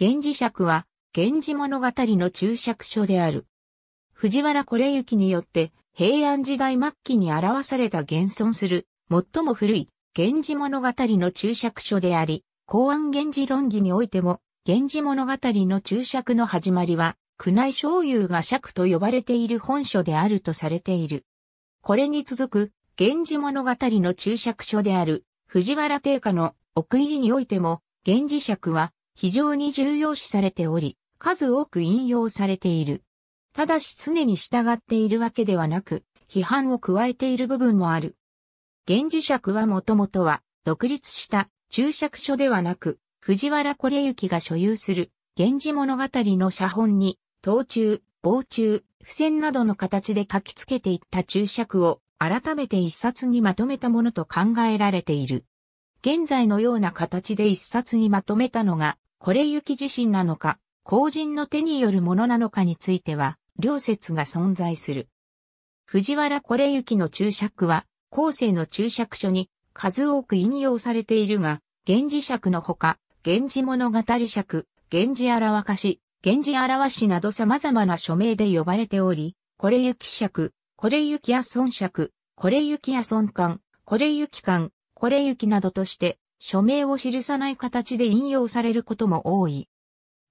源氏尺は、源氏物語の注釈書である。藤原惟之によって、平安時代末期に表された現存する、最も古い、源氏物語の注釈書であり、公安源氏論議においても、源氏物語の注釈の始まりは、宮内省油が尺と呼ばれている本書であるとされている。これに続く、源氏物語の注釈書である、藤原定家の奥入りにおいても、源氏尺は、非常に重要視されており、数多く引用されている。ただし常に従っているわけではなく、批判を加えている部分もある。源氏尺はもともとは、独立した注釈書ではなく、藤原これ行きが所有する、源氏物語の写本に、当中、傍中、付箋などの形で書き付けていった注釈を、改めて一冊にまとめたものと考えられている。現在のような形で一冊にまとめたのが、これ雪自身なのか、後人の手によるものなのかについては、両説が存在する。藤原これ雪の注釈は、後世の注釈書に数多く引用されているが、源氏釈のほか、源氏物語釈、源氏表かし、源氏表しなど様々な署名で呼ばれており、これ雪釈、これ雪や孫釈、これ雪や孫館、これ雪館、これ雪などとして、署名を記さない形で引用されることも多い。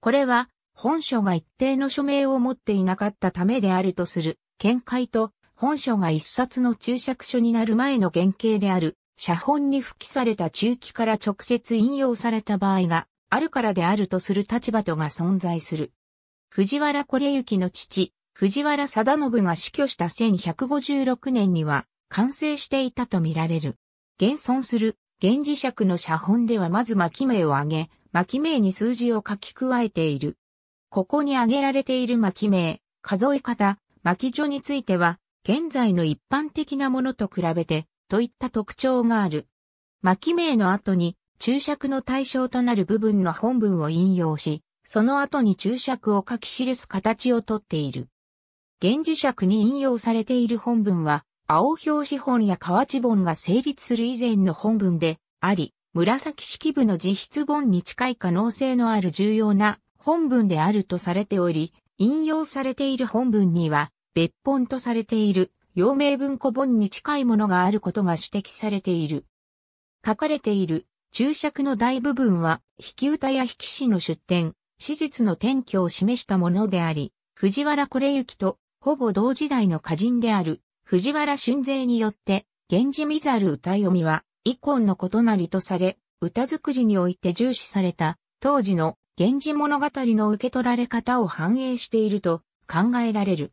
これは、本書が一定の署名を持っていなかったためであるとする見解と、本書が一冊の注釈書になる前の原型である、写本に付記された中期から直接引用された場合があるからであるとする立場とが存在する。藤原これの父、藤原貞信が死去した1156年には完成していたとみられる。現存する現磁石の写本ではまず巻き名を挙げ、巻き名に数字を書き加えている。ここに挙げられている巻き名、数え方、巻き序については、現在の一般的なものと比べて、といった特徴がある。巻き名の後に、注釈の対象となる部分の本文を引用し、その後に注釈を書き記す形をとっている。現磁石に引用されている本文は、青表紙本や河内本が成立する以前の本文であり、紫式部の自筆本に近い可能性のある重要な本文であるとされており、引用されている本文には、別本とされている、陽明文庫本に近いものがあることが指摘されている。書かれている注釈の大部分は、引き歌や引き詩の出典、史実の転居を示したものであり、藤原是之とほぼ同時代の歌人である藤原俊贅によって、源氏見ざる歌読みは、以降の異なりとされ、歌作りにおいて重視された、当時の源氏物語の受け取られ方を反映していると考えられる。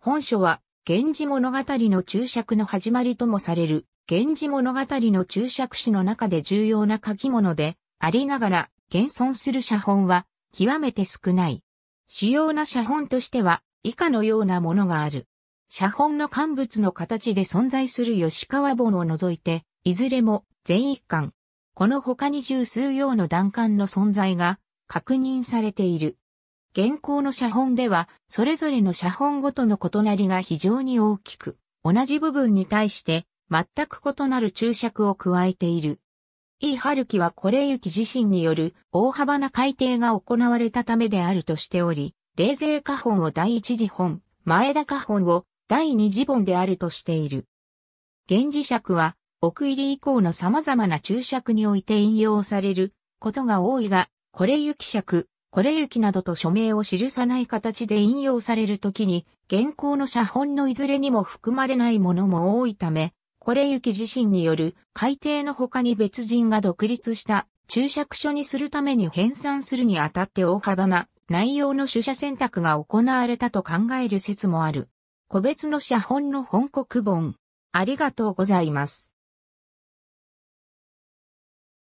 本書は、源氏物語の注釈の始まりともされる、源氏物語の注釈史の中で重要な書き物で、ありながら、現存する写本は、極めて少ない。主要な写本としては、以下のようなものがある。写本の乾物の形で存在する吉川本を除いて、いずれも全一巻。この他に十数用の段巻の存在が確認されている。現行の写本では、それぞれの写本ごとの異なりが非常に大きく、同じ部分に対して全く異なる注釈を加えている。イ・ハルキはこれゆき自身による大幅な改定が行われたためであるとしており、冷静下本を第一次本、前田下本を第二次本であるとしている。源氏尺は、奥入り以降の様々な注釈において引用されることが多いが、これ行尺、これ行などと署名を記さない形で引用されるときに、現行の写本のいずれにも含まれないものも多いため、これ行自身による改定の他に別人が独立した注釈書にするために編纂するにあたって大幅な内容の取捨選択が行われたと考える説もある。個別の写本の本国本。ありがとうございます。